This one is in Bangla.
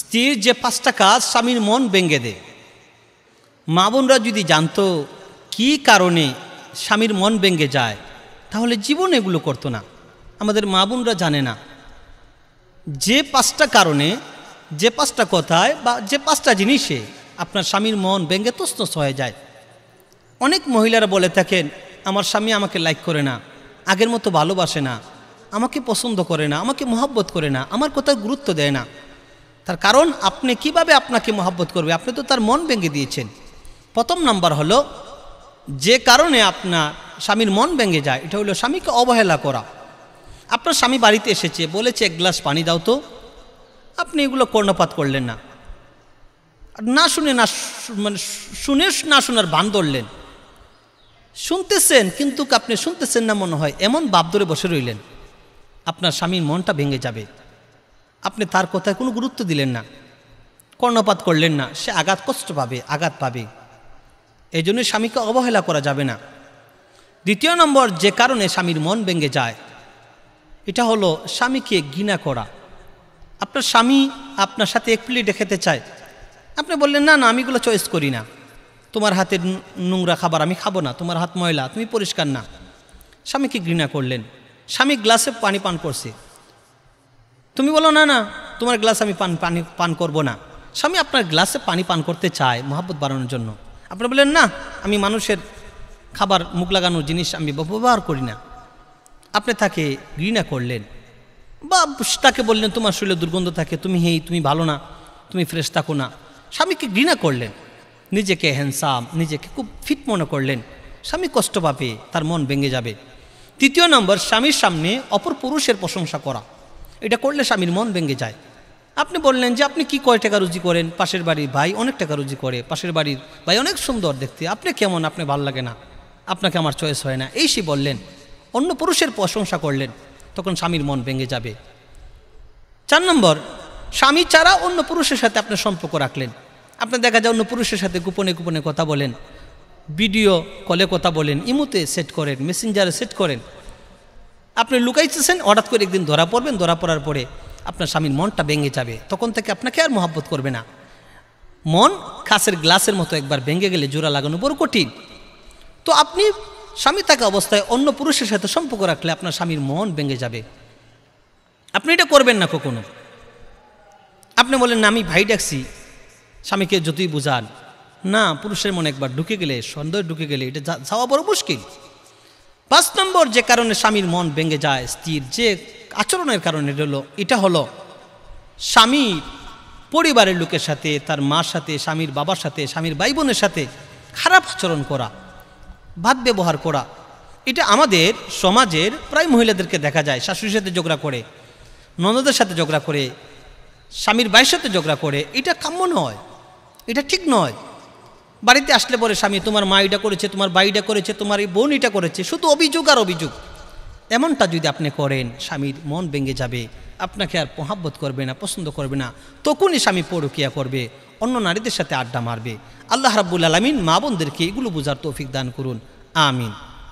স্ত্রীর যে পাঁচটা কাজ স্বামীর মন ভেঙে দেয় মা বোনরা যদি জানতো কি কারণে স্বামীর মন ভেঙে যায় তাহলে জীবন এগুলো করতো না আমাদের মা বোনরা জানে না যে পাঁচটা কারণে যে পাঁচটা কথায় বা যে পাঁচটা জিনিসে আপনার স্বামীর মন ভেঙে তস্তস হয়ে যায় অনেক মহিলারা বলে থাকেন আমার স্বামী আমাকে লাইক করে না আগের মতো ভালোবাসে না আমাকে পছন্দ করে না আমাকে মহব্বত করে না আমার কথা গুরুত্ব দেয় না তার কারণ আপনি কিভাবে আপনাকে মহাব্বত করবে আপনি তো তার মন ভেঙে দিয়েছেন প্রথম নাম্বার হলো যে কারণে আপনার স্বামীর মন ভেঙে যায় এটা হলো স্বামীকে অবহেলা করা আপনার স্বামী বাড়িতে এসেছে বলেছে এক গ্লাস পানি দাও তো আপনি এগুলো কর্ণপাত করলেন না না শুনে না মানে শুনে না শোনার বান ধরলেন শুনতেছেন কিন্তু আপনি শুনতেছেন না মনে হয় এমন বাপ ধরে বসে রইলেন আপনার স্বামীর মনটা ভেঙে যাবে আপনি তার কথায় কোনো গুরুত্ব দিলেন না কর্ণপাত করলেন না সে আঘাত কষ্ট পাবে আঘাত পাবে এই জন্য স্বামীকে অবহেলা করা যাবে না দ্বিতীয় নম্বর যে কারণে স্বামীর মন ভেঙে যায় এটা হলো স্বামীকে ঘৃণা করা আপনার স্বামী আপনার সাথে এক প্লেটে খেতে চায় আপনি বললেন না না আমি এগুলো চয়েস করি না তোমার হাতের নোংরা খাবার আমি খাবো না তোমার হাত ময়লা তুমি পরিষ্কার না স্বামীকে ঘৃণা করলেন স্বামী গ্লাসে পানি পান করছে তুমি বলো না না তোমার গ্লাস আমি পান পানি পান করবো না স্বামী আপনার গ্লাসে পানি পান করতে চায় মহাব্বত বাড়ানোর জন্য আপনি বললেন না আমি মানুষের খাবার মুখ লাগানোর জিনিস আমি ব্যবহার করি না আপনি তাকে ঘৃণা করলেন বা তাকে বললেন তোমার শরীরে দুর্গন্ধ থাকে তুমি হেই তুমি ভালো না তুমি ফ্রেশ থাকো না স্বামীকে ঘৃণা করলেন নিজেকে হ্যান্ডসাম নিজেকে খুব ফিট মনে করলেন স্বামী কষ্ট পাবে তার মন ভেঙে যাবে তৃতীয় নম্বর স্বামীর সামনে অপর পুরুষের প্রশংসা করা এটা করলে স্বামীর মন ভেঙে যায় আপনি বললেন যে আপনি কি কয় টাকা রুজি করেন পাশের বাড়ির ভাই অনেক টাকা রুজি করে পাশের বাড়ির ভাই অনেক সুন্দর দেখতে আপনি কেমন আপনি ভাল লাগে না আপনাকে আমার চয়েস হয় না এই সে বললেন অন্য পুরুষের প্রশংসা করলেন তখন স্বামীর মন ভেঙে যাবে চার নম্বর স্বামী ছাড়া অন্য পুরুষের সাথে আপনার সম্পর্ক রাখলেন আপনি দেখা যায় অন্য পুরুষের সাথে গোপনে গোপনে কথা বলেন ভিডিও কলে কথা বলেন ইমুতে সেট করেন মেসেঞ্জারে সেট করেন আপনি লুকাইতেছেন হঠাৎ করে একদিন ধরা পড়বেন ধরা পড়ার পরে আপনার স্বামীর মনটা ভেঙে যাবে তখন থেকে আপনাকে আর মহাব্বত করবে না মন খাসের গ্লাসের মতো একবার ভেঙে গেলে জোড়া লাগানো বড় কঠিন তো আপনি স্বামী থাকা অবস্থায় অন্য পুরুষের সাথে সম্পর্ক রাখলে আপনার স্বামীর মন ভেঙে যাবে আপনি এটা করবেন না কখনো আপনি বলেন না আমি ভাই ডাকছি স্বামীকে যদি বোঝান না পুরুষের মনে একবার ঢুকে গেলে সন্দেহ ঢুকে গেলে এটা যাওয়া বড় মুশকিল পাঁচ নম্বর যে কারণে স্বামীর মন ভেঙে যায় স্ত্রীর যে আচরণের কারণে হলো এটা হলো স্বামীর পরিবারের লোকের সাথে তার মার সাথে স্বামীর বাবার সাথে স্বামীর ভাই বোনের সাথে খারাপ আচরণ করা ভাত ব্যবহার করা এটা আমাদের সমাজের প্রায় মহিলাদেরকে দেখা যায় শাশুড়ির সাথে ঝগড়া করে ননদের সাথে ঝগড়া করে স্বামীর ভাইয়ের সাথে ঝগড়া করে এটা কাম্য নয় এটা ঠিক নয় বাড়িতে আসলে পরে স্বামী তোমার মা এটা করেছে তোমার বাড়িটা করেছে তোমার এই বোন এটা করেছে শুধু অভিযোগ আর অভিযোগ এমনটা যদি আপনি করেন স্বামীর মন ভেঙে যাবে আপনাকে আর মহাব্বত করবে না পছন্দ করবে না তখনই স্বামী পরকিয়া করবে অন্য নারীদের সাথে আড্ডা মারবে আল্লাহ রাবুল আলমিন মা বোনদেরকে এগুলো বোঝার তৌফিক দান করুন আমিন